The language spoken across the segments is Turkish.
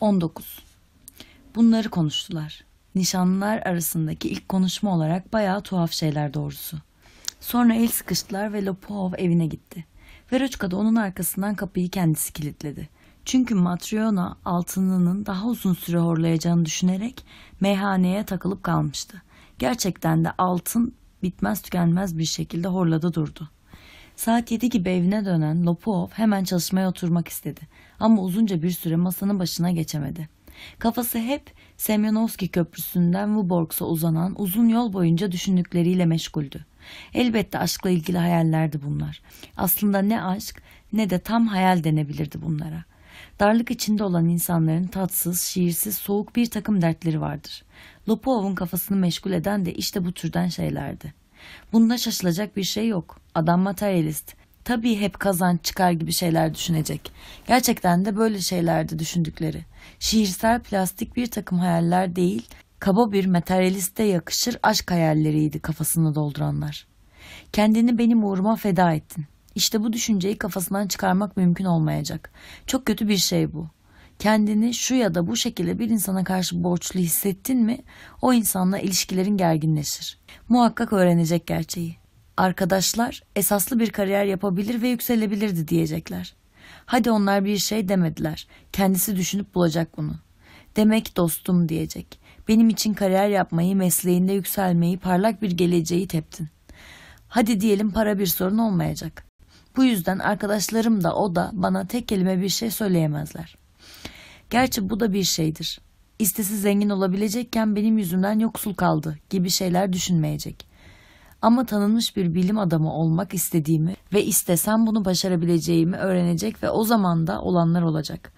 19. Bunları konuştular. Nişanlılar arasındaki ilk konuşma olarak bayağı tuhaf şeyler doğrusu. Sonra el sıkıştılar ve Lopov evine gitti. Veroçka da onun arkasından kapıyı kendisi kilitledi. Çünkü Matryona altınının daha uzun süre horlayacağını düşünerek meyhaneye takılıp kalmıştı. Gerçekten de altın bitmez tükenmez bir şekilde horladı durdu. Saat yedi gibi evine dönen Lopov hemen çalışmaya oturmak istedi ama uzunca bir süre masanın başına geçemedi. Kafası hep Semyonovski Köprüsü'nden Vuborgs'a uzanan uzun yol boyunca düşündükleriyle meşguldü. Elbette aşkla ilgili hayallerdi bunlar. Aslında ne aşk ne de tam hayal denebilirdi bunlara. Darlık içinde olan insanların tatsız, şiirsiz, soğuk bir takım dertleri vardır. Lopov'un kafasını meşgul eden de işte bu türden şeylerdi. Bunda şaşılacak bir şey yok. Adam materyalist tabii hep kazanç çıkar gibi şeyler düşünecek. Gerçekten de böyle şeylerdi düşündükleri. Şiirsel plastik bir takım hayaller değil, kaba bir materyaliste yakışır aşk hayalleriydi kafasını dolduranlar. Kendini benim uğruma feda ettin. İşte bu düşünceyi kafasından çıkarmak mümkün olmayacak. Çok kötü bir şey bu. Kendini şu ya da bu şekilde bir insana karşı borçlu hissettin mi o insanla ilişkilerin gerginleşir. Muhakkak öğrenecek gerçeği arkadaşlar esaslı bir kariyer yapabilir ve yükselebilirdi diyecekler. Hadi onlar bir şey demediler. Kendisi düşünüp bulacak bunu. Demek dostum diyecek. Benim için kariyer yapmayı, mesleğinde yükselmeyi, parlak bir geleceği teptin. Hadi diyelim para bir sorun olmayacak. Bu yüzden arkadaşlarım da o da bana tek kelime bir şey söyleyemezler. Gerçi bu da bir şeydir. İstesi zengin olabilecekken benim yüzümden yoksul kaldı gibi şeyler düşünmeyecek. Ama tanınmış bir bilim adamı olmak istediğimi ve istesem bunu başarabileceğimi öğrenecek ve o zaman da olanlar olacak.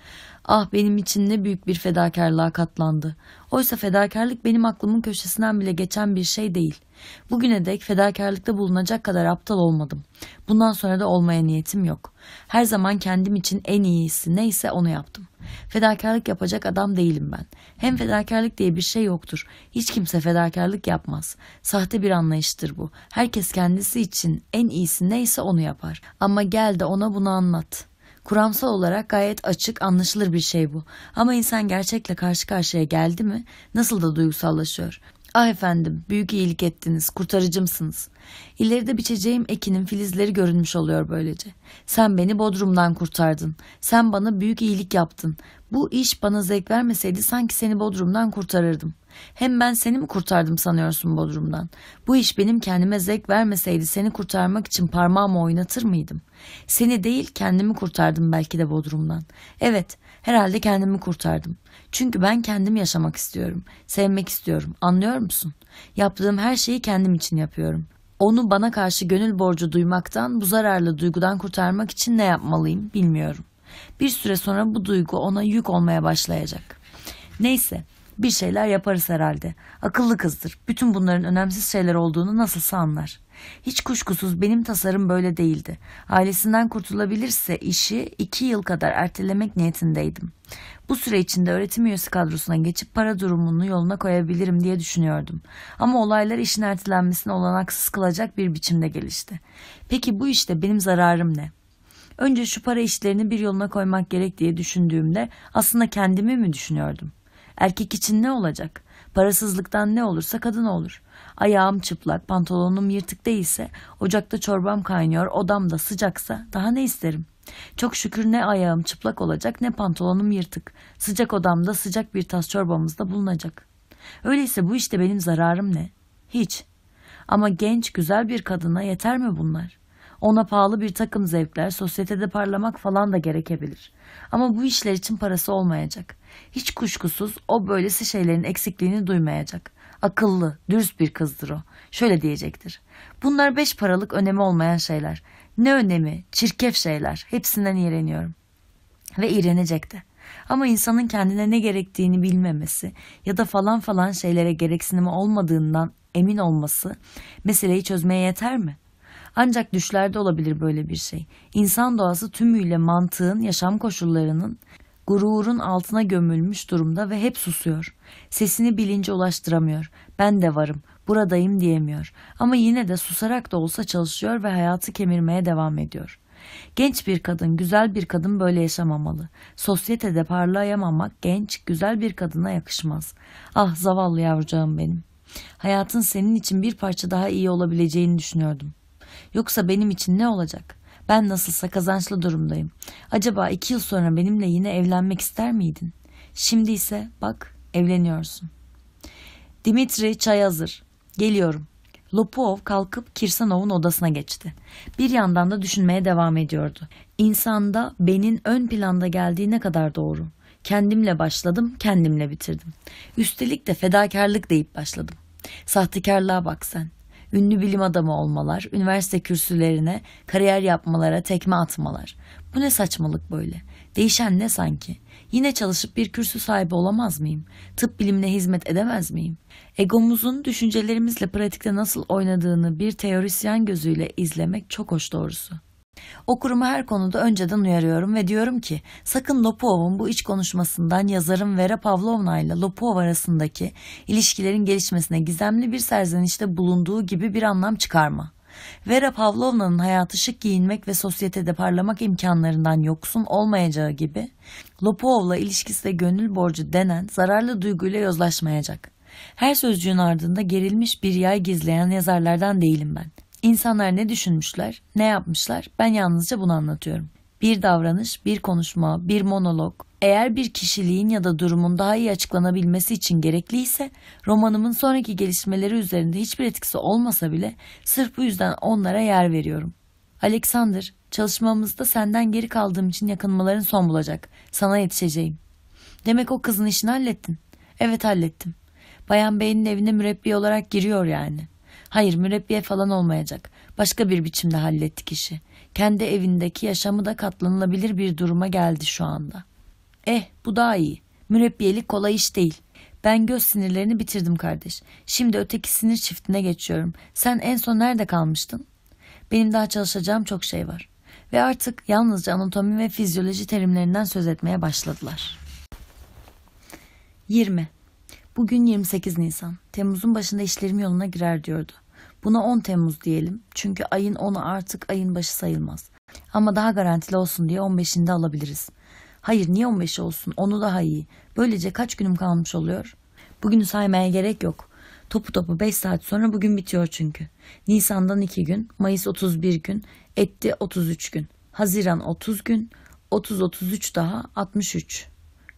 Ah benim için ne büyük bir fedakarlığa katlandı. Oysa fedakarlık benim aklımın köşesinden bile geçen bir şey değil. Bugüne dek fedakarlıkta bulunacak kadar aptal olmadım. Bundan sonra da olmaya niyetim yok. Her zaman kendim için en iyisi neyse onu yaptım. Fedakarlık yapacak adam değilim ben. Hem fedakarlık diye bir şey yoktur. Hiç kimse fedakarlık yapmaz. Sahte bir anlayıştır bu. Herkes kendisi için en iyisi neyse onu yapar. Ama gel de ona bunu anlat.'' Kuramsal olarak gayet açık, anlaşılır bir şey bu. Ama insan gerçekle karşı karşıya geldi mi nasıl da duygusallaşıyor. Ah efendim büyük iyilik ettiniz kurtarıcımsınız. İleride biçeceğim ekinin filizleri görünmüş oluyor böylece. Sen beni Bodrum'dan kurtardın. Sen bana büyük iyilik yaptın. Bu iş bana zevk vermeseydi sanki seni Bodrum'dan kurtarırdım. Hem ben seni mi kurtardım sanıyorsun Bodrum'dan? Bu iş benim kendime zevk vermeseydi seni kurtarmak için parmağımı oynatır mıydım? Seni değil kendimi kurtardım belki de Bodrum'dan. Evet herhalde kendimi kurtardım. Çünkü ben kendim yaşamak istiyorum, sevmek istiyorum. Anlıyor musun? Yaptığım her şeyi kendim için yapıyorum. Onu bana karşı gönül borcu duymaktan, bu zararlı duygudan kurtarmak için ne yapmalıyım bilmiyorum. Bir süre sonra bu duygu ona yük olmaya başlayacak. Neyse, bir şeyler yaparız herhalde. Akıllı kızdır. Bütün bunların önemsiz şeyler olduğunu nasılsa anlar. Hiç kuşkusuz benim tasarım böyle değildi. Ailesinden kurtulabilirse işi iki yıl kadar ertelemek niyetindeydim. Bu süre içinde öğretim üyesi kadrosuna geçip para durumunu yoluna koyabilirim diye düşünüyordum. Ama olaylar işin ertelenmesine olanaksız kılacak bir biçimde gelişti. Peki bu işte benim zararım ne? Önce şu para işlerini bir yoluna koymak gerek diye düşündüğümde aslında kendimi mi düşünüyordum? Erkek için ne olacak? Parasızlıktan ne olursa kadın olur. Ayağım çıplak, pantolonum yırtık değilse, ocakta çorbam kaynıyor, odam da sıcaksa daha ne isterim? Çok şükür ne ayağım çıplak olacak ne pantolonum yırtık. Sıcak odamda sıcak bir tas çorbamızda bulunacak. Öyleyse bu işte benim zararım ne? Hiç. Ama genç güzel bir kadına yeter mi bunlar?'' Ona pahalı bir takım zevkler, sosyetede parlamak falan da gerekebilir. Ama bu işler için parası olmayacak. Hiç kuşkusuz o böylesi şeylerin eksikliğini duymayacak. Akıllı, dürüst bir kızdır o. Şöyle diyecektir. Bunlar beş paralık önemi olmayan şeyler. Ne önemi, çirkef şeyler. Hepsinden iğreniyorum. Ve iğrenecekti. Ama insanın kendine ne gerektiğini bilmemesi ya da falan falan şeylere gereksinimi olmadığından emin olması meseleyi çözmeye yeter mi? Ancak düşlerde olabilir böyle bir şey. İnsan doğası tümüyle mantığın, yaşam koşullarının, gururun altına gömülmüş durumda ve hep susuyor. Sesini bilince ulaştıramıyor. Ben de varım, buradayım diyemiyor. Ama yine de susarak da olsa çalışıyor ve hayatı kemirmeye devam ediyor.'' Genç bir kadın, güzel bir kadın böyle yaşamamalı. Sosyetede parlayamamak genç, güzel bir kadına yakışmaz. Ah zavallı yavrucağım benim. Hayatın senin için bir parça daha iyi olabileceğini düşünüyordum.'' Yoksa benim için ne olacak? Ben nasılsa kazançlı durumdayım. Acaba iki yıl sonra benimle yine evlenmek ister miydin? Şimdi ise bak evleniyorsun. Dimitri çay hazır. Geliyorum. Lopuov kalkıp Kirsanov'un odasına geçti. Bir yandan da düşünmeye devam ediyordu. İnsanda benin ön planda geldiği ne kadar doğru. Kendimle başladım, kendimle bitirdim. Üstelik de fedakarlık deyip başladım. Sahtekarlığa bak sen ünlü bilim adamı olmalar, üniversite kürsülerine, kariyer yapmalara tekme atmalar. Bu ne saçmalık böyle? Değişen ne sanki? Yine çalışıp bir kürsü sahibi olamaz mıyım? Tıp bilimine hizmet edemez miyim? Egomuzun düşüncelerimizle pratikte nasıl oynadığını bir teorisyen gözüyle izlemek çok hoş doğrusu. Okurumu her konuda önceden uyarıyorum ve diyorum ki sakın Lopuov'un bu iç konuşmasından yazarım Vera Pavlovna ile Lopuov arasındaki ilişkilerin gelişmesine gizemli bir serzenişte bulunduğu gibi bir anlam çıkarma. Vera Pavlovna'nın hayatı şık giyinmek ve sosyetede parlamak imkanlarından yoksun olmayacağı gibi Lopuovla ilişkisi de gönül borcu denen zararlı duyguyla yozlaşmayacak. Her sözcüğün ardında gerilmiş bir yay gizleyen yazarlardan değilim ben.'' İnsanlar ne düşünmüşler, ne yapmışlar ben yalnızca bunu anlatıyorum. Bir davranış, bir konuşma, bir monolog eğer bir kişiliğin ya da durumun daha iyi açıklanabilmesi için gerekliyse romanımın sonraki gelişmeleri üzerinde hiçbir etkisi olmasa bile sırf bu yüzden onlara yer veriyorum. Alexander, çalışmamızda senden geri kaldığım için yakınmaların son bulacak. Sana yetişeceğim. Demek o kızın işini hallettin. Evet hallettim. Bayan Bey'in evine mürebbi olarak giriyor yani.'' Hayır mürebbiye falan olmayacak. Başka bir biçimde hallettik işi. Kendi evindeki yaşamı da katlanılabilir bir duruma geldi şu anda. Eh bu daha iyi. Mürebbiyelik kolay iş değil. Ben göz sinirlerini bitirdim kardeş. Şimdi öteki sinir çiftine geçiyorum. Sen en son nerede kalmıştın? Benim daha çalışacağım çok şey var. Ve artık yalnızca anatomi ve fizyoloji terimlerinden söz etmeye başladılar. 20. Bugün 28 Nisan. Temmuz'un başında işlerim yoluna girer diyordu. Buna 10 Temmuz diyelim. Çünkü ayın 10'u artık ayın başı sayılmaz. Ama daha garantili olsun diye 15'inde alabiliriz. Hayır niye 15 olsun? Onu daha iyi. Böylece kaç günüm kalmış oluyor? Bugünü saymaya gerek yok. Topu topu 5 saat sonra bugün bitiyor çünkü. Nisan'dan 2 gün, Mayıs 31 gün, etti 33 gün. Haziran 30 gün, 30-33 daha 63.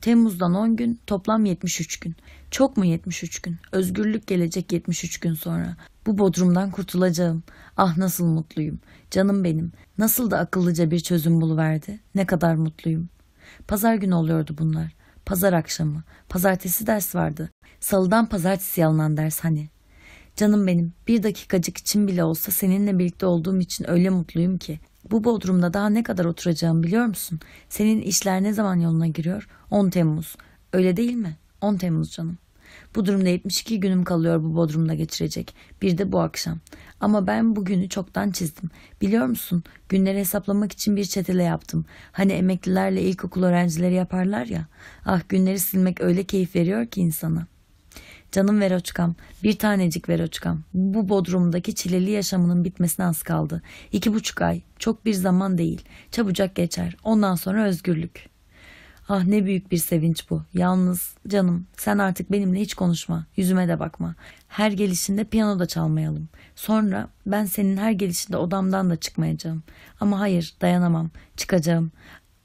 Temmuz'dan 10 gün, toplam 73 gün. Çok mu 73 gün? Özgürlük gelecek 73 gün sonra. Bu bodrumdan kurtulacağım. Ah nasıl mutluyum. Canım benim. Nasıl da akıllıca bir çözüm buluverdi. Ne kadar mutluyum. Pazar günü oluyordu bunlar. Pazar akşamı. Pazartesi ders vardı. Salıdan pazartesi alınan ders hani. Canım benim bir dakikacık için bile olsa seninle birlikte olduğum için öyle mutluyum ki. Bu bodrumda daha ne kadar oturacağım biliyor musun? Senin işler ne zaman yoluna giriyor? 10 Temmuz. Öyle değil mi? 10 Temmuz canım. Bu durumda 72 günüm kalıyor bu Bodrum'da geçirecek. Bir de bu akşam. Ama ben bugünü çoktan çizdim. Biliyor musun? Günleri hesaplamak için bir çetele yaptım. Hani emeklilerle ilkokul öğrencileri yaparlar ya. Ah günleri silmek öyle keyif veriyor ki insana.'' Canım Veroçkam, bir tanecik Veroçkam. Bu Bodrum'daki çileli yaşamının bitmesine az kaldı. İki buçuk ay, çok bir zaman değil. Çabucak geçer. Ondan sonra özgürlük.'' Ah ne büyük bir sevinç bu. Yalnız canım sen artık benimle hiç konuşma. Yüzüme de bakma. Her gelişinde piyano da çalmayalım. Sonra ben senin her gelişinde odamdan da çıkmayacağım. Ama hayır dayanamam. Çıkacağım.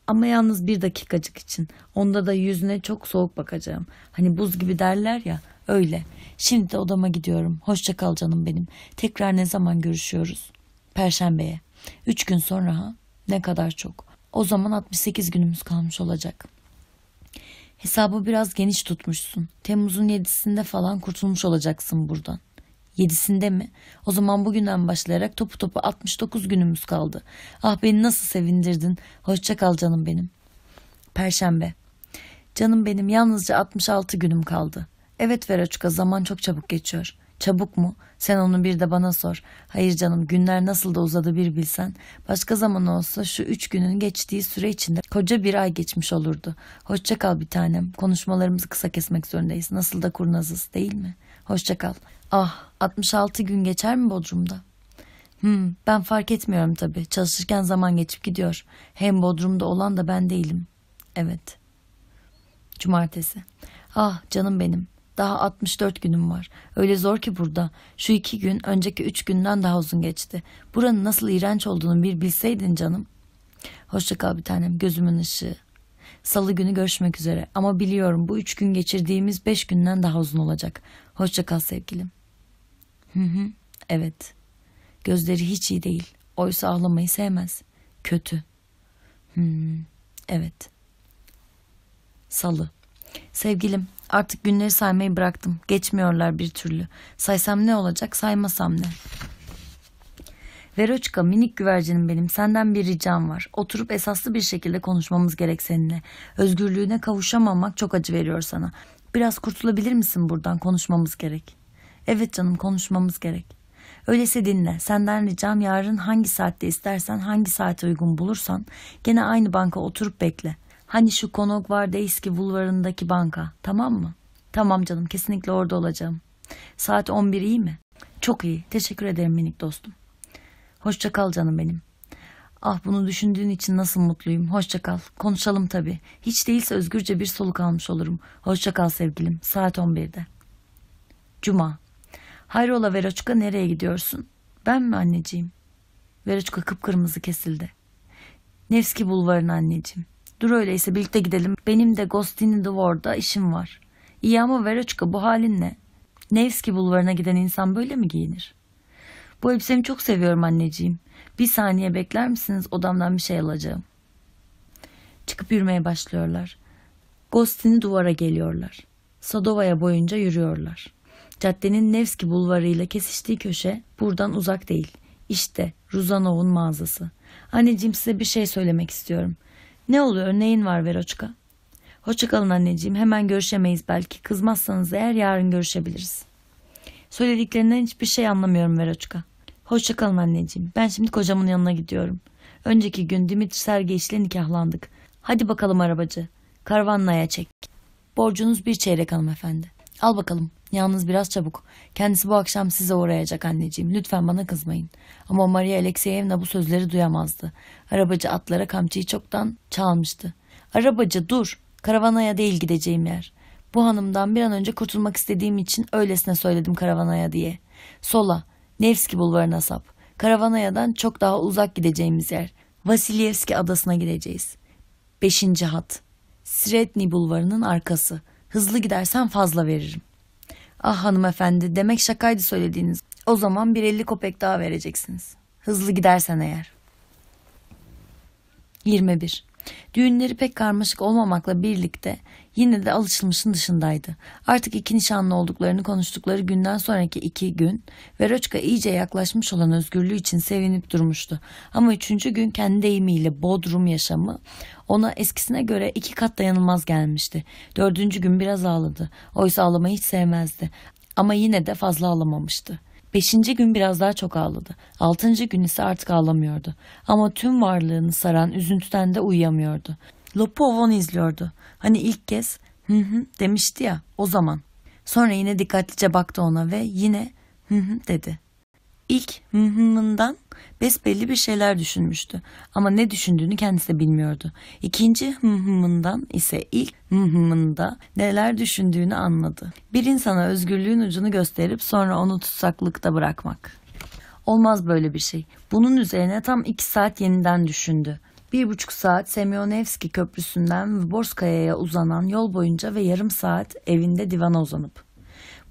Ama yalnız bir dakikacık için. Onda da yüzüne çok soğuk bakacağım. Hani buz gibi derler ya öyle. Şimdi de odama gidiyorum. Hoşça kal canım benim. Tekrar ne zaman görüşüyoruz? Perşembeye. Üç gün sonra ha? Ne kadar çok. O zaman 68 günümüz kalmış olacak.'' Hesabı biraz geniş tutmuşsun. Temmuz'un yedisinde falan kurtulmuş olacaksın buradan. Yedisinde mi? O zaman bugünden başlayarak topu topu 69 günümüz kaldı. Ah beni nasıl sevindirdin. Hoşça kal canım benim. Perşembe. Canım benim yalnızca 66 günüm kaldı. Evet Veraçuka zaman çok çabuk geçiyor. Çabuk mu? Sen onu bir de bana sor. Hayır canım günler nasıl da uzadı bir bilsen. Başka zaman olsa şu üç günün geçtiği süre içinde koca bir ay geçmiş olurdu. Hoşça kal bir tanem. Konuşmalarımızı kısa kesmek zorundayız. Nasıl da kurnazız değil mi? Hoşça kal. Ah 66 gün geçer mi Bodrum'da? Hmm, ben fark etmiyorum tabii. Çalışırken zaman geçip gidiyor. Hem Bodrum'da olan da ben değilim. Evet. Cumartesi. Ah canım benim. Daha 64 günüm var. Öyle zor ki burada. Şu iki gün önceki üç günden daha uzun geçti. Buranın nasıl iğrenç olduğunu bir bilseydin canım. Hoşça kal bir tanem gözümün ışığı. Salı günü görüşmek üzere ama biliyorum bu üç gün geçirdiğimiz beş günden daha uzun olacak. Hoşça kal sevgilim. Hı hı evet. Gözleri hiç iyi değil. Oysa ağlamayı sevmez. Kötü. hı evet. Salı. Sevgilim, Artık günleri saymayı bıraktım. Geçmiyorlar bir türlü. Saysam ne olacak, saymasam ne? Veroçka minik güvercinim benim senden bir ricam var. Oturup esaslı bir şekilde konuşmamız gerek seninle. Özgürlüğüne kavuşamamak çok acı veriyor sana. Biraz kurtulabilir misin buradan konuşmamız gerek. Evet canım konuşmamız gerek. Öyleyse dinle senden ricam yarın hangi saatte istersen hangi saate uygun bulursan gene aynı banka oturup bekle. Hani şu konuk vardı eski bulvarındaki banka. Tamam mı? Tamam canım kesinlikle orada olacağım. Saat 11 iyi mi? Çok iyi. Teşekkür ederim minik dostum. Hoşça kal canım benim. Ah bunu düşündüğün için nasıl mutluyum. Hoşça kal. Konuşalım tabii. Hiç değilse özgürce bir soluk almış olurum. Hoşça kal sevgilim. Saat 11'de. Cuma. Hayrola Veroçka nereye gidiyorsun? Ben mi anneciğim? Veroçka kıpkırmızı kesildi. Nevski bulvarına anneciğim. Dur öyleyse birlikte gidelim. Benim de Ghost in the War'da işim var. İyi ama Veroçka bu halin ne? Nevski bulvarına giden insan böyle mi giyinir? Bu elbisemi çok seviyorum anneciğim. Bir saniye bekler misiniz odamdan bir şey alacağım. Çıkıp yürümeye başlıyorlar. Gostin'i duvara geliyorlar. Sadova'ya boyunca yürüyorlar. Caddenin Nevski bulvarıyla kesiştiği köşe buradan uzak değil. İşte Ruzanov'un mağazası. Anneciğim size bir şey söylemek istiyorum. Ne oluyor neyin var Veroçka? Hoşçakalın anneciğim hemen görüşemeyiz belki kızmazsanız eğer yarın görüşebiliriz. Söylediklerinden hiçbir şey anlamıyorum Veroçka. Hoşçakalın anneciğim ben şimdi kocamın yanına gidiyorum. Önceki gün Dimitri ile nikahlandık. Hadi bakalım arabacı. karavanlaya çek. Borcunuz bir çeyrek hanımefendi. Al bakalım. Yalnız biraz çabuk. Kendisi bu akşam size uğrayacak anneciğim. Lütfen bana kızmayın. Ama Maria Alexeyevna bu sözleri duyamazdı. Arabacı atlara kamçıyı çoktan çalmıştı. Arabacı dur. Karavanaya değil gideceğim yer. Bu hanımdan bir an önce kurtulmak istediğim için öylesine söyledim karavanaya diye. Sola. Nevski bulvarına sap. Karavanaya'dan çok daha uzak gideceğimiz yer. Vasilyevski adasına gideceğiz. Beşinci hat. Sredni bulvarının arkası. Hızlı gidersen fazla veririm. Ah hanımefendi demek şakaydı söylediğiniz. O zaman bir elli kopek daha vereceksiniz. Hızlı gidersen eğer. 21. Düğünleri pek karmaşık olmamakla birlikte yine de alışılmışın dışındaydı. Artık iki nişanlı olduklarını konuştukları günden sonraki iki gün Veroçka iyice yaklaşmış olan özgürlüğü için sevinip durmuştu. Ama üçüncü gün kendi deyimiyle Bodrum yaşamı ona eskisine göre iki kat dayanılmaz gelmişti. Dördüncü gün biraz ağladı. Oysa ağlamayı hiç sevmezdi. Ama yine de fazla ağlamamıştı. Beşinci gün biraz daha çok ağladı. Altıncı gün ise artık ağlamıyordu. Ama tüm varlığını saran üzüntüden de uyuyamıyordu. onu izliyordu. Hani ilk kez hı hı demişti ya o zaman. Sonra yine dikkatlice baktı ona ve yine hı hı dedi. İlk hı hı'mından Besbelli bir şeyler düşünmüştü ama ne düşündüğünü kendisi de bilmiyordu. İkinci hımhımından ise ilk hımhımında neler düşündüğünü anladı. Bir insana özgürlüğün ucunu gösterip sonra onu tutsaklıkta bırakmak. Olmaz böyle bir şey. Bunun üzerine tam iki saat yeniden düşündü. Bir buçuk saat Semyonevski Köprüsü'nden Vorskaya'ya uzanan yol boyunca ve yarım saat evinde divana uzanıp.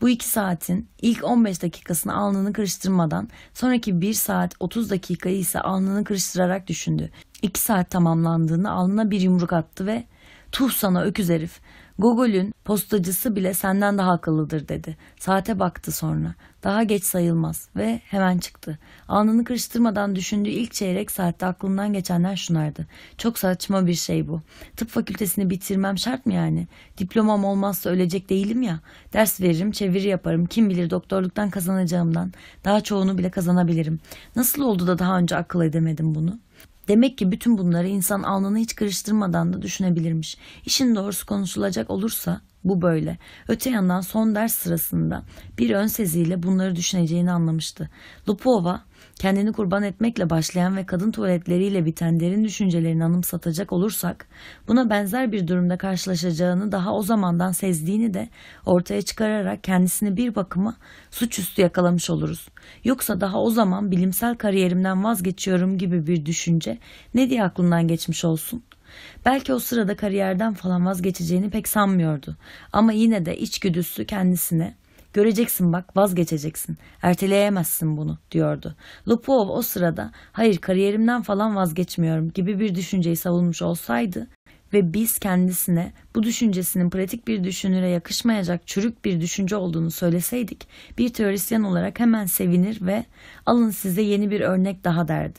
Bu iki saatin ilk 15 dakikasını alnını kırıştırmadan sonraki 1 saat 30 dakikayı ise alnını kırıştırarak düşündü. 2 saat tamamlandığında alnına bir yumruk attı ve ''Tuh sana öküz herif Google'ün postacısı bile senden daha akıllıdır dedi. Saate baktı sonra. Daha geç sayılmaz ve hemen çıktı. Alnını kırıştırmadan düşündüğü ilk çeyrek saatte aklından geçenler şunlardı. Çok saçma bir şey bu. Tıp fakültesini bitirmem şart mı yani? Diplomam olmazsa ölecek değilim ya. Ders veririm, çeviri yaparım. Kim bilir doktorluktan kazanacağımdan daha çoğunu bile kazanabilirim. Nasıl oldu da daha önce akıl edemedim bunu?'' Demek ki bütün bunları insan alnını hiç kırıştırmadan da düşünebilirmiş. İşin doğrusu konuşulacak olursa bu böyle. Öte yandan son ders sırasında bir ön seziyle bunları düşüneceğini anlamıştı. Lupova kendini kurban etmekle başlayan ve kadın tuvaletleriyle biten derin düşüncelerini anımsatacak olursak, buna benzer bir durumda karşılaşacağını daha o zamandan sezdiğini de ortaya çıkararak kendisini bir bakıma suçüstü yakalamış oluruz. Yoksa daha o zaman bilimsel kariyerimden vazgeçiyorum gibi bir düşünce ne diye aklından geçmiş olsun? Belki o sırada kariyerden falan vazgeçeceğini pek sanmıyordu. Ama yine de içgüdüsü kendisine Göreceksin bak vazgeçeceksin. Erteleyemezsin bunu diyordu. Lupov o sırada hayır kariyerimden falan vazgeçmiyorum gibi bir düşünceyi savunmuş olsaydı ve biz kendisine bu düşüncesinin pratik bir düşünüre yakışmayacak çürük bir düşünce olduğunu söyleseydik bir teorisyen olarak hemen sevinir ve alın size yeni bir örnek daha derdi.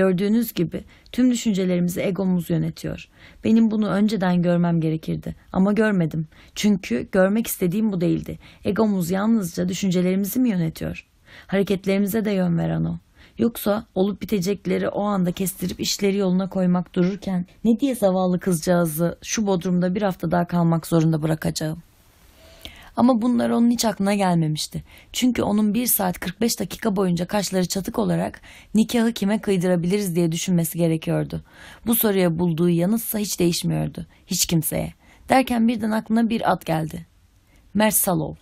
Gördüğünüz gibi tüm düşüncelerimizi egomuz yönetiyor. Benim bunu önceden görmem gerekirdi ama görmedim. Çünkü görmek istediğim bu değildi. Egomuz yalnızca düşüncelerimizi mi yönetiyor? Hareketlerimize de yön veren o. Yoksa olup bitecekleri o anda kestirip işleri yoluna koymak dururken ne diye zavallı kızcağızı şu bodrumda bir hafta daha kalmak zorunda bırakacağım? Ama bunlar onun hiç aklına gelmemişti. Çünkü onun bir saat 45 dakika boyunca kaşları çatık olarak nikahı kime kıydırabiliriz diye düşünmesi gerekiyordu. Bu soruya bulduğu yanıtsa hiç değişmiyordu. Hiç kimseye. Derken birden aklına bir at geldi. Mersalov. Salov.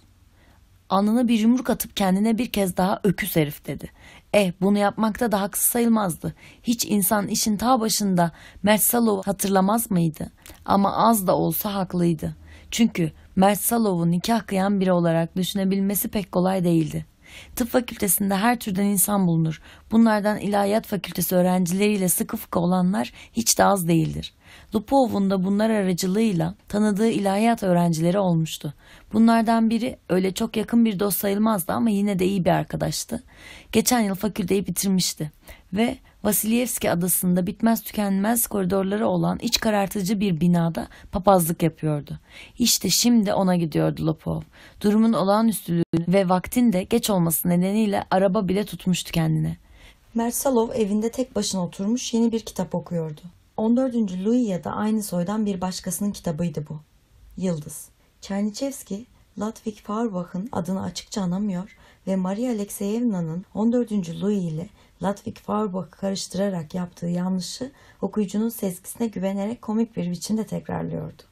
Alnına bir yumruk atıp kendine bir kez daha öküz herif dedi. Eh bunu yapmakta da haksız sayılmazdı. Hiç insan işin ta başında Mert hatırlamaz mıydı? Ama az da olsa haklıydı. Çünkü Mert Salov'u nikah kıyan biri olarak düşünebilmesi pek kolay değildi. Tıp fakültesinde her türden insan bulunur. Bunlardan ilahiyat fakültesi öğrencileriyle sıkı fıkı olanlar hiç de az değildir. Lupov'un da bunlar aracılığıyla tanıdığı ilahiyat öğrencileri olmuştu. Bunlardan biri öyle çok yakın bir dost sayılmazdı ama yine de iyi bir arkadaştı. Geçen yıl fakülteyi bitirmişti ve Vasilyevski adasında bitmez tükenmez koridorları olan iç karartıcı bir binada papazlık yapıyordu. İşte şimdi ona gidiyordu Lopov. Durumun olağanüstülüğü ve vaktin de geç olması nedeniyle araba bile tutmuştu kendine. Mersalov evinde tek başına oturmuş yeni bir kitap okuyordu. 14. Louis ya da aynı soydan bir başkasının kitabıydı bu. Yıldız. Çernichevski, Latvik Fauerbach'ın adını açıkça anamıyor ve Maria Alexeyevna'nın 14. Louis ile Ludwig Fauerbach'ı karıştırarak yaptığı yanlışı okuyucunun sezgisine güvenerek komik bir biçimde tekrarlıyordu.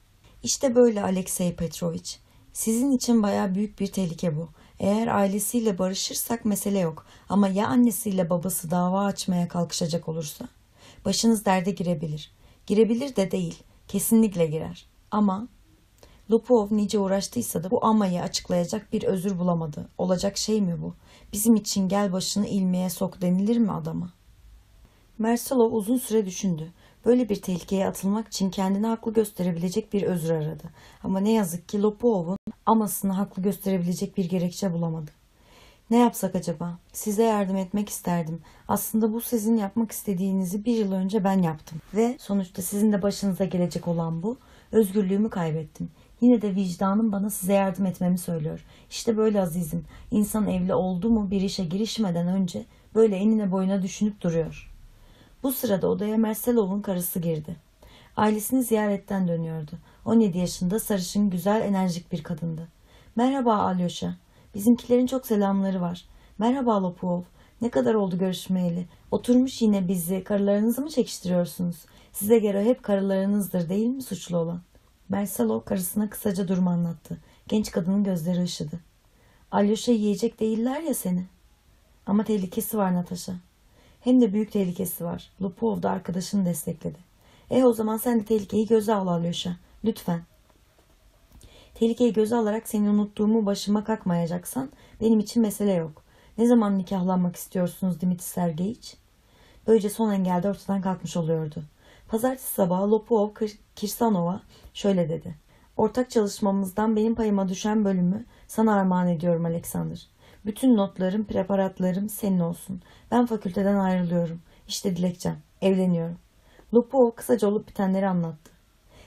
İşte böyle Alexey Petrovich. Sizin için baya büyük bir tehlike bu. Eğer ailesiyle barışırsak mesele yok ama ya annesiyle babası dava açmaya kalkışacak olursa? Başınız derde girebilir. Girebilir de değil, kesinlikle girer. Ama Lupov nice uğraştıysa da bu amayı açıklayacak bir özür bulamadı. Olacak şey mi bu? Bizim için gel başını ilmeğe sok denilir mi adama? Mersalo uzun süre düşündü. Böyle bir tehlikeye atılmak için kendini haklı gösterebilecek bir özür aradı. Ama ne yazık ki Lopov'un amasını haklı gösterebilecek bir gerekçe bulamadı. Ne yapsak acaba? Size yardım etmek isterdim. Aslında bu sizin yapmak istediğinizi bir yıl önce ben yaptım. Ve sonuçta sizin de başınıza gelecek olan bu. Özgürlüğümü kaybettim. Yine de vicdanım bana size yardım etmemi söylüyor. İşte böyle azizim. İnsan evli oldu mu bir işe girişmeden önce böyle enine boyuna düşünüp duruyor. Bu sırada odaya Merselov'un karısı girdi. Ailesini ziyaretten dönüyordu. 17 yaşında sarışın, güzel, enerjik bir kadındı. Merhaba Alyosha. Bizimkilerin çok selamları var. Merhaba Lopov. Ne kadar oldu görüşmeyeli? Oturmuş yine bizi, karılarınızı mı çekiştiriyorsunuz? Size göre hep karılarınızdır değil mi suçlu olan? Mersalo karısına kısaca durumu anlattı. Genç kadının gözleri ışıdı. Alyosha yiyecek değiller ya seni. Ama tehlikesi var Natasha. Hem de büyük tehlikesi var. Lupov da arkadaşını destekledi. E o zaman sen de tehlikeyi göze al Alyosha. Lütfen. Tehlikeyi göze alarak seni unuttuğumu başıma kakmayacaksan benim için mesele yok. Ne zaman nikahlanmak istiyorsunuz Dimitri Sergeyiç? Böylece son engel de ortadan kalkmış oluyordu. Pazartesi sabahı Lopuov Kirsanova şöyle dedi. Ortak çalışmamızdan benim payıma düşen bölümü sana armağan ediyorum Alexander. Bütün notlarım, preparatlarım senin olsun. Ben fakülteden ayrılıyorum. İşte dilekçem. Evleniyorum. Lopuov kısaca olup bitenleri anlattı.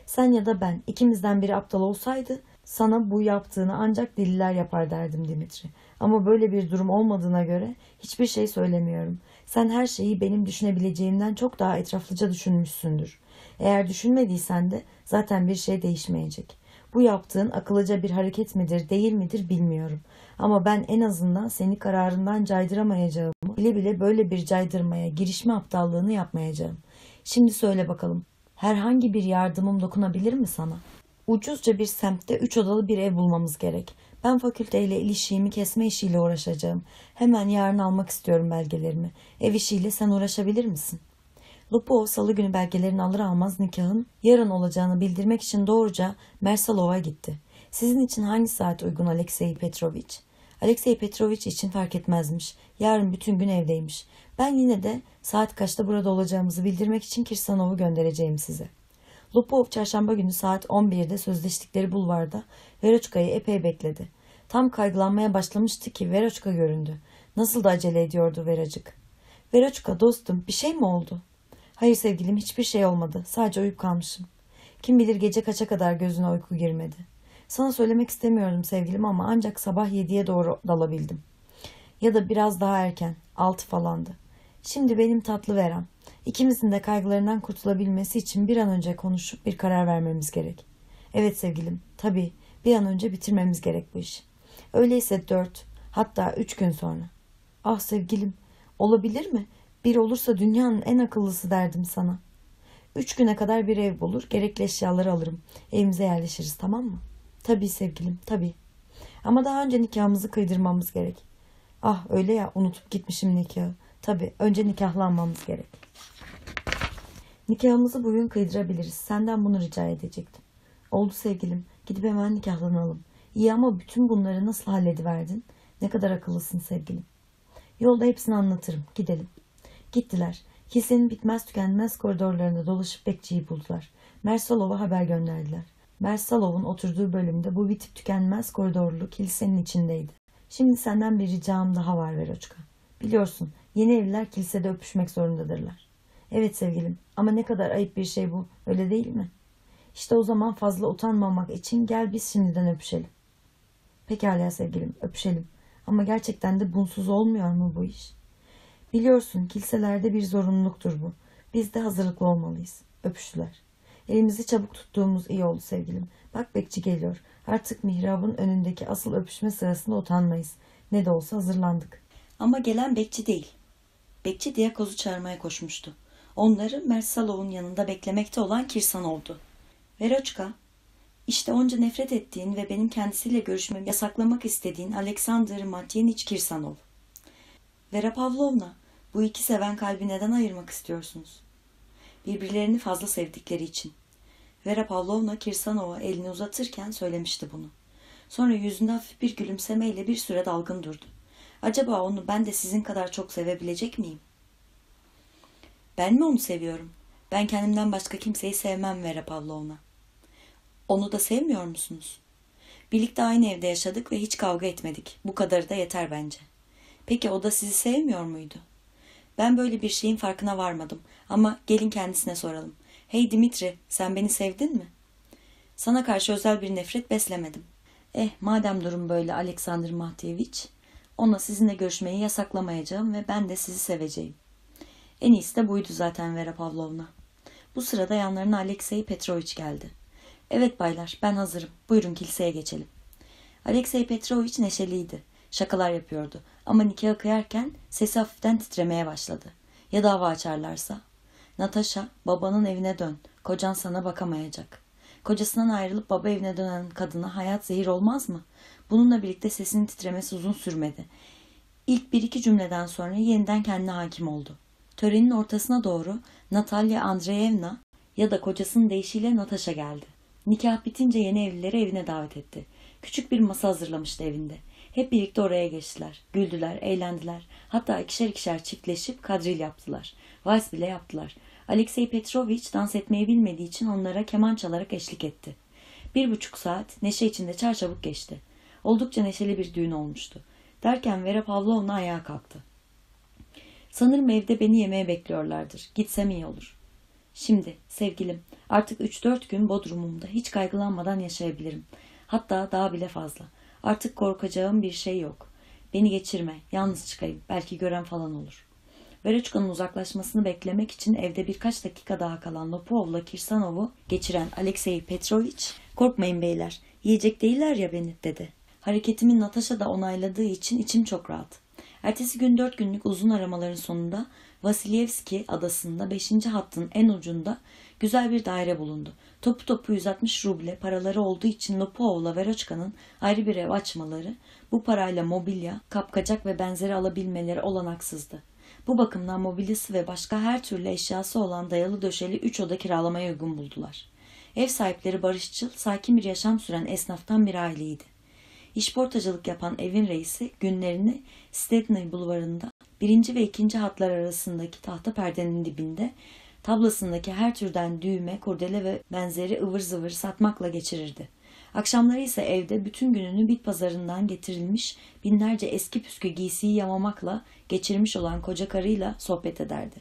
Sen ya da ben ikimizden biri aptal olsaydı sana bu yaptığını ancak deliller yapar derdim Dimitri. Ama böyle bir durum olmadığına göre hiçbir şey söylemiyorum. Sen her şeyi benim düşünebileceğimden çok daha etraflıca düşünmüşsündür. Eğer düşünmediysen de zaten bir şey değişmeyecek. Bu yaptığın akıllıca bir hareket midir değil midir bilmiyorum. Ama ben en azından seni kararından caydıramayacağımı bile bile böyle bir caydırmaya girişme aptallığını yapmayacağım. Şimdi söyle bakalım herhangi bir yardımım dokunabilir mi sana? Ucuzca bir semtte üç odalı bir ev bulmamız gerek. Ben fakülteyle ilişiğimi kesme işiyle uğraşacağım. Hemen yarın almak istiyorum belgelerimi. Ev işiyle sen uğraşabilir misin? Lupov salı günü belgelerini alır almaz nikahın yarın olacağını bildirmek için doğruca Mersalov'a gitti. Sizin için hangi saat uygun Alexey Petrovich? Alexey Petrovich için fark etmezmiş. Yarın bütün gün evdeymiş. Ben yine de saat kaçta burada olacağımızı bildirmek için Kirsanov'u göndereceğim size.'' Lupo çarşamba günü saat 11'de sözleştikleri bulvarda Veroçka'yı epey bekledi. Tam kaygılanmaya başlamıştı ki Veroçka göründü. Nasıl da acele ediyordu Veracık. Veroçka dostum bir şey mi oldu? Hayır sevgilim hiçbir şey olmadı. Sadece uyup kalmışım. Kim bilir gece kaça kadar gözüne uyku girmedi. Sana söylemek istemiyordum sevgilim ama ancak sabah yediye doğru dalabildim. Ya da biraz daha erken. Altı falandı. Şimdi benim tatlı verem. İkimizin de kaygılarından kurtulabilmesi için bir an önce konuşup bir karar vermemiz gerek. Evet sevgilim, tabii bir an önce bitirmemiz gerek bu iş. Öyleyse dört, hatta üç gün sonra. Ah sevgilim, olabilir mi? Bir olursa dünyanın en akıllısı derdim sana. Üç güne kadar bir ev bulur, gerekli eşyaları alırım. Evimize yerleşiriz tamam mı? Tabii sevgilim, tabii. Ama daha önce nikahımızı kıydırmamız gerek. Ah öyle ya, unutup gitmişim nikahı. Tabii önce nikahlanmamız gerek.'' Nikahımızı bugün kıydırabiliriz. Senden bunu rica edecektim. Oldu sevgilim. Gidip hemen nikahlanalım. İyi ama bütün bunları nasıl hallediverdin? Ne kadar akıllısın sevgilim. Yolda hepsini anlatırım. Gidelim. Gittiler. Kilisenin bitmez tükenmez koridorlarında dolaşıp bekçiyi buldular. Mersalova haber gönderdiler. Mersalov'un oturduğu bölümde bu bitip tükenmez koridorlu kilisenin içindeydi. Şimdi senden bir ricam daha var Veroçka. Biliyorsun yeni evliler kilisede öpüşmek zorundadırlar. Evet sevgilim ama ne kadar ayıp bir şey bu öyle değil mi? İşte o zaman fazla utanmamak için gel biz şimdiden öpüşelim. Pekala sevgilim öpüşelim ama gerçekten de bunsuz olmuyor mu bu iş? Biliyorsun kiliselerde bir zorunluluktur bu. Biz de hazırlıklı olmalıyız. Öpüştüler. Elimizi çabuk tuttuğumuz iyi oldu sevgilim. Bak bekçi geliyor. Artık mihrabın önündeki asıl öpüşme sırasında utanmayız. Ne de olsa hazırlandık. Ama gelen bekçi değil. Bekçi kozu çağırmaya koşmuştu. Onları Mersalov'un yanında beklemekte olan Kirsanov'du. Veroçka, işte onca nefret ettiğin ve benim kendisiyle görüşmemi yasaklamak istediğin Alexander Matyeniç Kirsanov. Vera Pavlovna, bu iki seven kalbi neden ayırmak istiyorsunuz? Birbirlerini fazla sevdikleri için. Vera Pavlovna Kirsanov'a elini uzatırken söylemişti bunu. Sonra yüzünde hafif bir gülümsemeyle bir süre dalgın durdu. Acaba onu ben de sizin kadar çok sevebilecek miyim? Ben mi onu seviyorum? Ben kendimden başka kimseyi sevmem Vera Pavlovna. Onu da sevmiyor musunuz? Birlikte aynı evde yaşadık ve hiç kavga etmedik. Bu kadarı da yeter bence. Peki o da sizi sevmiyor muydu? Ben böyle bir şeyin farkına varmadım ama gelin kendisine soralım. Hey Dimitri, sen beni sevdin mi? Sana karşı özel bir nefret beslemedim. Eh, madem durum böyle Alexander Mahdiyeviç, ona sizinle görüşmeyi yasaklamayacağım ve ben de sizi seveceğim. En iyisi de buydu zaten Vera Pavlovna. Bu sırada yanlarına Alexey Petrovich geldi. Evet baylar ben hazırım. Buyurun kiliseye geçelim. Alexey Petrovich neşeliydi. Şakalar yapıyordu. Ama nikah kıyarken sesi hafiften titremeye başladı. Ya dava açarlarsa? Natasha babanın evine dön. Kocan sana bakamayacak. Kocasından ayrılıp baba evine dönen kadına hayat zehir olmaz mı? Bununla birlikte sesinin titremesi uzun sürmedi. İlk bir iki cümleden sonra yeniden kendine hakim oldu. Törenin ortasına doğru Natalya Andreyevna ya da kocasının deyişiyle Natasha geldi. Nikah bitince yeni evlileri evine davet etti. Küçük bir masa hazırlamıştı evinde. Hep birlikte oraya geçtiler. Güldüler, eğlendiler. Hatta ikişer ikişer çiftleşip kadril yaptılar. Vals bile yaptılar. Alexey Petrovich dans etmeyi bilmediği için onlara keman çalarak eşlik etti. Bir buçuk saat neşe içinde çarçabuk geçti. Oldukça neşeli bir düğün olmuştu. Derken Vera Pavlovna ayağa kalktı. Sanırım evde beni yemeğe bekliyorlardır. Gitsem iyi olur. Şimdi sevgilim artık 3-4 gün Bodrum'umda hiç kaygılanmadan yaşayabilirim. Hatta daha bile fazla. Artık korkacağım bir şey yok. Beni geçirme, yalnız çıkayım. Belki gören falan olur. Veroçka'nın uzaklaşmasını beklemek için evde birkaç dakika daha kalan Lopov'la Kirsanov'u geçiren Alexey Petrovich, ''Korkmayın beyler, yiyecek değiller ya beni.'' dedi. Hareketimin Natasha da onayladığı için içim çok rahat. Ertesi gün dört günlük uzun aramaların sonunda Vasilyevski adasında beşinci hattın en ucunda güzel bir daire bulundu. Topu topu 160 ruble paraları olduğu için Lopov'la Veroçka'nın ayrı bir ev açmaları, bu parayla mobilya, kapkacak ve benzeri alabilmeleri olanaksızdı. Bu bakımdan mobilyası ve başka her türlü eşyası olan dayalı döşeli 3 oda kiralamaya uygun buldular. Ev sahipleri barışçıl, sakin bir yaşam süren esnaftan bir aileydi. İşportacılık yapan evin reisi günlerini Stedney bulvarında birinci ve ikinci hatlar arasındaki tahta perdenin dibinde tablasındaki her türden düğme, kurdele ve benzeri ıvır zıvır satmakla geçirirdi. Akşamları ise evde bütün gününü bit pazarından getirilmiş binlerce eski püskü giysiyi yamamakla geçirmiş olan koca karıyla sohbet ederdi.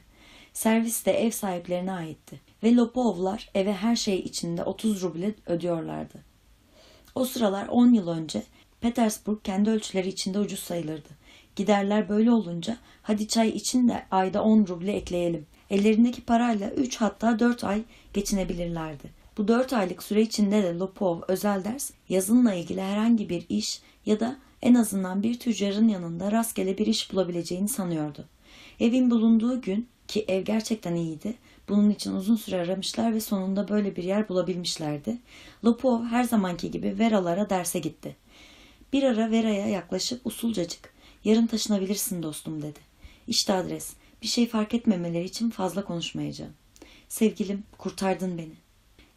Servis de ev sahiplerine aitti ve Lopovlar eve her şey içinde 30 ruble ödüyorlardı. O sıralar 10 yıl önce Petersburg kendi ölçüleri içinde ucuz sayılırdı. Giderler böyle olunca hadi çay için de ayda 10 ruble ekleyelim. Ellerindeki parayla 3 hatta 4 ay geçinebilirlerdi. Bu 4 aylık süre içinde de Lopov özel ders, yazınla ilgili herhangi bir iş ya da en azından bir tüccarın yanında rastgele bir iş bulabileceğini sanıyordu. Evin bulunduğu gün ki ev gerçekten iyiydi. Bunun için uzun süre aramışlar ve sonunda böyle bir yer bulabilmişlerdi. Lopov her zamanki gibi Veralara derse gitti. Bir ara Vera'ya yaklaşıp usulcacık yarın taşınabilirsin dostum dedi. İşte adres. Bir şey fark etmemeleri için fazla konuşmayacağım. Sevgilim kurtardın beni.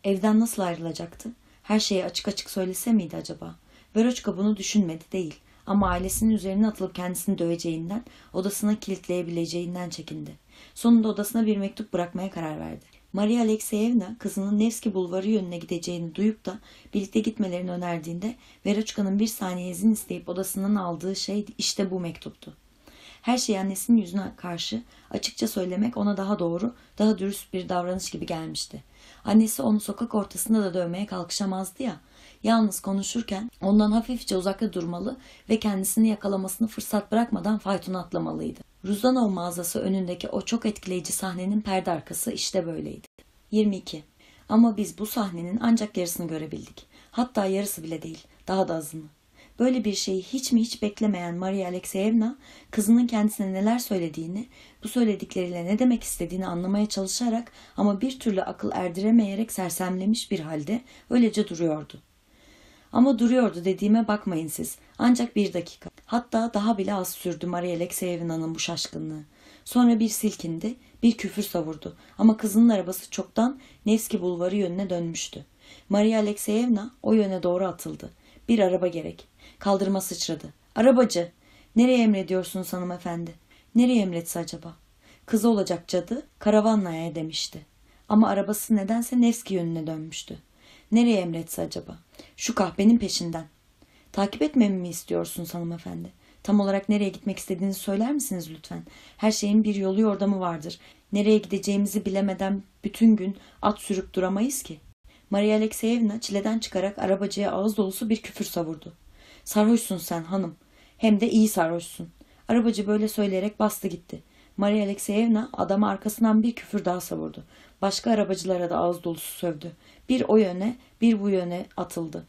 Evden nasıl ayrılacaktı? Her şeyi açık açık söylese miydi acaba? Veroçka bunu düşünmedi değil ama ailesinin üzerine atılıp kendisini döveceğinden, odasına kilitleyebileceğinden çekindi. Sonunda odasına bir mektup bırakmaya karar verdi. Maria Alexeyevna kızının Nevski bulvarı yönüne gideceğini duyup da birlikte gitmelerini önerdiğinde Veroçka'nın bir saniye izin isteyip odasından aldığı şey işte bu mektuptu. Her şey annesinin yüzüne karşı açıkça söylemek ona daha doğru, daha dürüst bir davranış gibi gelmişti. Annesi onu sokak ortasında da dövmeye kalkışamazdı ya. Yalnız konuşurken ondan hafifçe uzakta durmalı ve kendisini yakalamasını fırsat bırakmadan faytun atlamalıydı. Ruzanov mağazası önündeki o çok etkileyici sahnenin perde arkası işte böyleydi. 22. Ama biz bu sahnenin ancak yarısını görebildik. Hatta yarısı bile değil, daha da azını. Böyle bir şeyi hiç mi hiç beklemeyen Maria Alexeyevna, kızının kendisine neler söylediğini, bu söyledikleriyle ne demek istediğini anlamaya çalışarak ama bir türlü akıl erdiremeyerek sersemlemiş bir halde öylece duruyordu. Ama duruyordu dediğime bakmayın siz, ancak bir dakika. Hatta daha bile az sürdü Maria Alexeyevna'nın bu şaşkınlığı. Sonra bir silkindi, bir küfür savurdu ama kızının arabası çoktan Nevski bulvarı yönüne dönmüştü. Maria Alexeyevna o yöne doğru atıldı. Bir araba gerek. Kaldırma sıçradı. Arabacı! Nereye emrediyorsunuz hanımefendi? Nereye emretse acaba? Kızı olacak cadı karavanlaya demişti. Ama arabası nedense Nevski yönüne dönmüştü. Nereye emretse acaba? Şu kahvenin peşinden.'' Takip etmemi mi istiyorsunuz hanımefendi? Tam olarak nereye gitmek istediğinizi söyler misiniz lütfen? Her şeyin bir yolu yordamı vardır. Nereye gideceğimizi bilemeden bütün gün at sürüp duramayız ki. Maria Alexeyevna çileden çıkarak arabacıya ağız dolusu bir küfür savurdu. Sarhoşsun sen hanım. Hem de iyi sarhoşsun. Arabacı böyle söyleyerek bastı gitti. Maria Alexeyevna adama arkasından bir küfür daha savurdu. Başka arabacılara da ağız dolusu sövdü. Bir o yöne bir bu yöne atıldı.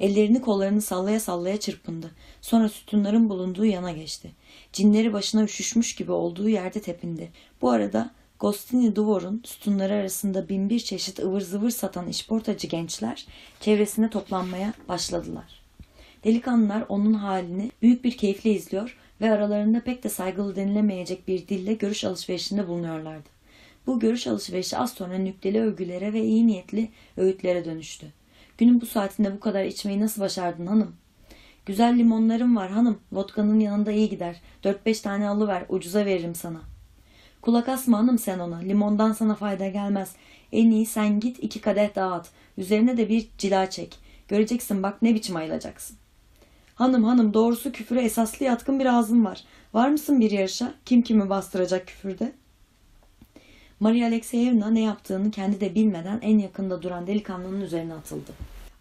Ellerini kollarını sallaya sallaya çırpındı. Sonra sütunların bulunduğu yana geçti. Cinleri başına üşüşmüş gibi olduğu yerde tepindi. Bu arada Gostini Duvor'un sütunları arasında binbir çeşit ıvır zıvır satan işportacı gençler çevresine toplanmaya başladılar. Delikanlılar onun halini büyük bir keyifle izliyor ve aralarında pek de saygılı denilemeyecek bir dille görüş alışverişinde bulunuyorlardı. Bu görüş alışverişi az sonra nükleli övgülere ve iyi niyetli öğütlere dönüştü. Günün bu saatinde bu kadar içmeyi nasıl başardın hanım? Güzel limonlarım var hanım. Vodkanın yanında iyi gider. Dört beş tane alıver. Ucuza veririm sana. Kulak asma hanım sen ona. Limondan sana fayda gelmez. En iyi sen git iki kadeh daha at. Üzerine de bir cila çek. Göreceksin bak ne biçim ayılacaksın. Hanım hanım doğrusu küfüre esaslı yatkın bir ağzım var. Var mısın bir yarışa? Kim kimi bastıracak küfürde? Maria Alexeyevna ne yaptığını kendi de bilmeden en yakında duran delikanlının üzerine atıldı.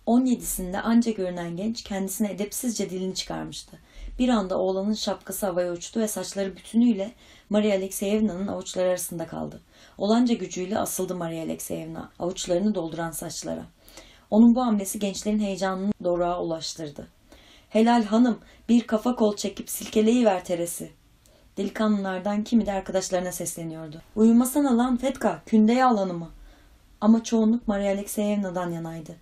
17'sinde anca görünen genç kendisine edepsizce dilini çıkarmıştı. Bir anda oğlanın şapkası havaya uçtu ve saçları bütünüyle Maria Alexeyevna'nın avuçları arasında kaldı. Olanca gücüyle asıldı Maria Alexeyevna avuçlarını dolduran saçlara. Onun bu hamlesi gençlerin heyecanını doruğa ulaştırdı. Helal hanım bir kafa kol çekip silkeleyiver teresi Delikanlılardan kimi de arkadaşlarına sesleniyordu. Uyumasana lan Fetka, kündeye alanı mı? Ama çoğunluk Maria Alexeyevna'dan yanaydı.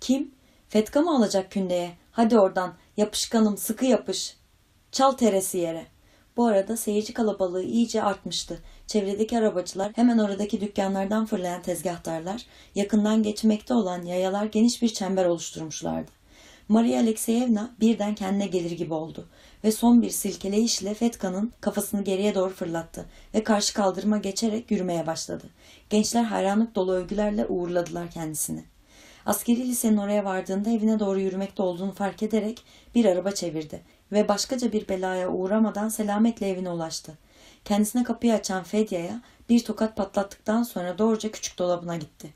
Kim? Fetka mı alacak kündeye? Hadi oradan, yapışkanım, sıkı yapış. Çal teresi yere. Bu arada seyirci kalabalığı iyice artmıştı. Çevredeki arabacılar, hemen oradaki dükkanlardan fırlayan tezgahtarlar, yakından geçmekte olan yayalar geniş bir çember oluşturmuşlardı. Maria Alexeyevna birden kendine gelir gibi oldu ve son bir silkeleyişle Fetka'nın kafasını geriye doğru fırlattı ve karşı kaldırıma geçerek yürümeye başladı. Gençler hayranlık dolu övgülerle uğurladılar kendisini. Askeri lisenin oraya vardığında evine doğru yürümekte olduğunu fark ederek bir araba çevirdi ve başkaca bir belaya uğramadan selametle evine ulaştı. Kendisine kapıyı açan Fedya'ya bir tokat patlattıktan sonra doğruca küçük dolabına gitti.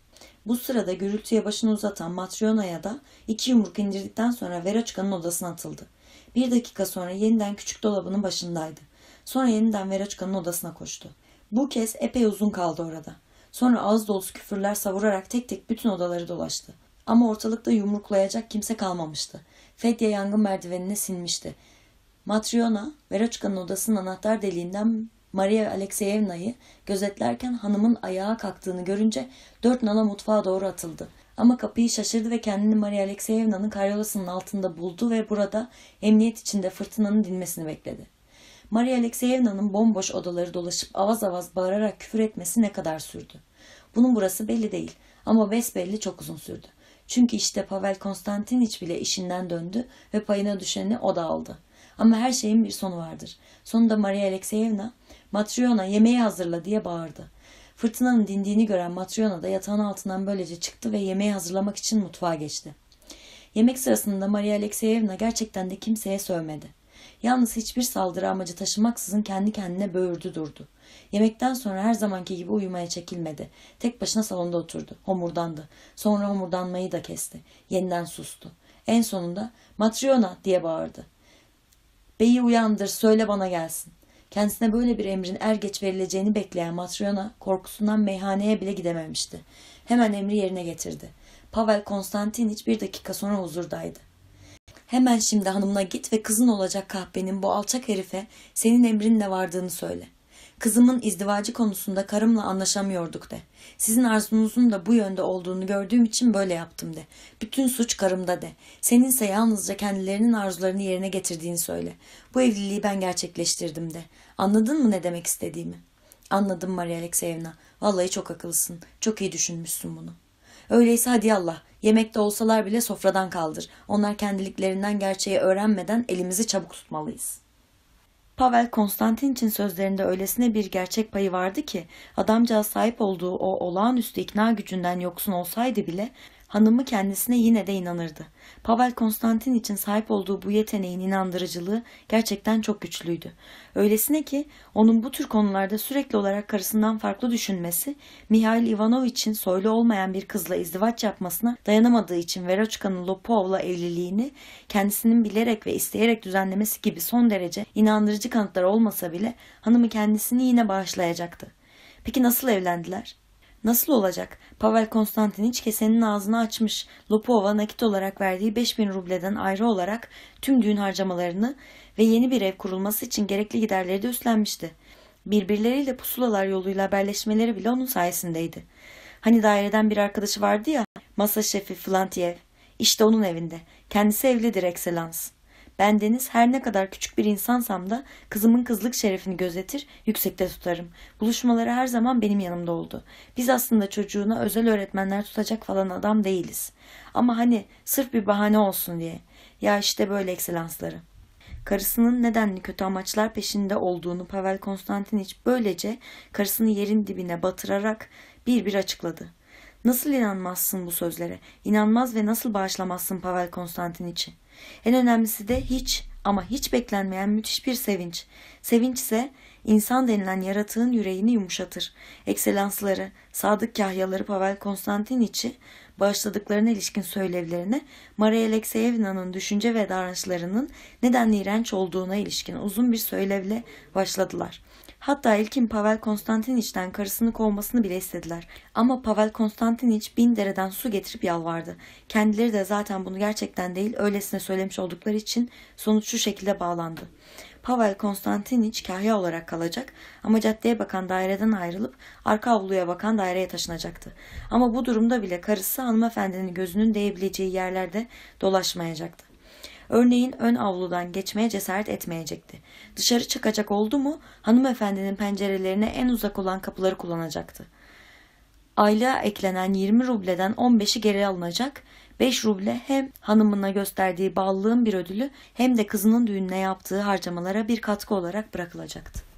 Bu sırada gürültüye başını uzatan Matryona'ya da iki yumruk indirdikten sonra Veroçka'nın odasına atıldı. Bir dakika sonra yeniden küçük dolabının başındaydı. Sonra yeniden Veroçka'nın odasına koştu. Bu kez epey uzun kaldı orada. Sonra ağız dolusu küfürler savurarak tek tek bütün odaları dolaştı. Ama ortalıkta yumruklayacak kimse kalmamıştı. Fedya yangın merdivenine sinmişti. Matriona, Veroçka'nın odasının anahtar deliğinden Maria Alexeyevna'yı gözetlerken hanımın ayağa kalktığını görünce dört nala mutfağa doğru atıldı. Ama kapıyı şaşırdı ve kendini Maria Alexeyevna'nın karyolasının altında buldu ve burada emniyet içinde fırtınanın dinmesini bekledi. Maria Alexeyevna'nın bomboş odaları dolaşıp avaz avaz bağırarak küfür etmesi ne kadar sürdü? Bunun burası belli değil ama besbelli çok uzun sürdü. Çünkü işte Pavel Konstantiniç bile işinden döndü ve payına düşeni o da aldı. Ama her şeyin bir sonu vardır. Sonunda Maria Alexeyevna, Matryona yemeği hazırla diye bağırdı. Fırtınanın dindiğini gören Matryona da yatağın altından böylece çıktı ve yemeği hazırlamak için mutfağa geçti. Yemek sırasında Maria Alexeyevna gerçekten de kimseye sövmedi. Yalnız hiçbir saldırı amacı taşımaksızın kendi kendine böğürdü durdu. Yemekten sonra her zamanki gibi uyumaya çekilmedi. Tek başına salonda oturdu. Homurdandı. Sonra homurdanmayı da kesti. Yeniden sustu. En sonunda Matryona diye bağırdı. Beyi uyandır söyle bana gelsin. Kendisine böyle bir emrin er geç verileceğini bekleyen Matryona korkusundan meyhaneye bile gidememişti. Hemen emri yerine getirdi. Pavel Konstantiniç bir dakika sonra huzurdaydı. Hemen şimdi hanımına git ve kızın olacak kahpenin bu alçak herife senin emrinle vardığını söyle. Kızımın izdivacı konusunda karımla anlaşamıyorduk de. Sizin arzunuzun da bu yönde olduğunu gördüğüm için böyle yaptım de. Bütün suç karımda de. Seninse yalnızca kendilerinin arzularını yerine getirdiğini söyle. Bu evliliği ben gerçekleştirdim de. Anladın mı ne demek istediğimi? Anladım Maria Alexeyevna. Vallahi çok akıllısın. Çok iyi düşünmüşsün bunu. Öyleyse hadi Allah. Yemekte olsalar bile sofradan kaldır. Onlar kendiliklerinden gerçeği öğrenmeden elimizi çabuk tutmalıyız.'' Pavel Konstantin için sözlerinde öylesine bir gerçek payı vardı ki adamcağız sahip olduğu o olağanüstü ikna gücünden yoksun olsaydı bile Hanımı kendisine yine de inanırdı. Pavel Konstantin için sahip olduğu bu yeteneğin inandırıcılığı gerçekten çok güçlüydü. Öylesine ki onun bu tür konularda sürekli olarak karısından farklı düşünmesi, Mihail Ivanov için soylu olmayan bir kızla izdivaç yapmasına dayanamadığı için Veroçka'nın Lopov'la evliliğini kendisinin bilerek ve isteyerek düzenlemesi gibi son derece inandırıcı kanıtlar olmasa bile hanımı kendisini yine bağışlayacaktı. Peki nasıl evlendiler? Nasıl olacak? Pavel Konstantiniç kesenin ağzını açmış. Lopova nakit olarak verdiği 5000 rubleden ayrı olarak tüm düğün harcamalarını ve yeni bir ev kurulması için gerekli giderleri de üstlenmişti. Birbirleriyle pusulalar yoluyla haberleşmeleri bile onun sayesindeydi. Hani daireden bir arkadaşı vardı ya, masa şefi Flantiev. İşte onun evinde. Kendisi evlidir excellence. Ben Deniz her ne kadar küçük bir insansam da kızımın kızlık şerefini gözetir, yüksekte tutarım. Buluşmaları her zaman benim yanımda oldu. Biz aslında çocuğuna özel öğretmenler tutacak falan adam değiliz. Ama hani sırf bir bahane olsun diye. Ya işte böyle ekselansları. Karısının nedenli kötü amaçlar peşinde olduğunu Pavel Konstantinich böylece karısını yerin dibine batırarak bir bir açıkladı. Nasıl inanmazsın bu sözlere? İnanmaz ve nasıl bağışlamazsın Pavel Konstantiniç'i? En önemlisi de hiç ama hiç beklenmeyen müthiş bir sevinç. Sevinç ise insan denilen yaratığın yüreğini yumuşatır. Ekselansları, sadık kahyaları Pavel Konstantiniç'i bağışladıklarına ilişkin söylevlerine Maria Alexeyevna'nın düşünce ve davranışlarının neden iğrenç olduğuna ilişkin uzun bir söylevle başladılar. Hatta ilkin Pavel Konstantinichten karısını kovmasını bile istediler. Ama Pavel Konstantinich bin dereden su getirip yalvardı. Kendileri de zaten bunu gerçekten değil öylesine söylemiş oldukları için sonuç şu şekilde bağlandı. Pavel Konstantinich kahya olarak kalacak ama caddeye bakan daireden ayrılıp arka avluya bakan daireye taşınacaktı. Ama bu durumda bile karısı hanımefendinin gözünün değebileceği yerlerde dolaşmayacaktı. Örneğin ön avludan geçmeye cesaret etmeyecekti. Dışarı çıkacak oldu mu hanımefendinin pencerelerine en uzak olan kapıları kullanacaktı. Aylığa eklenen 20 rubleden 15'i geri alınacak, 5 ruble hem hanımına gösterdiği bağlılığın bir ödülü hem de kızının düğününe yaptığı harcamalara bir katkı olarak bırakılacaktı.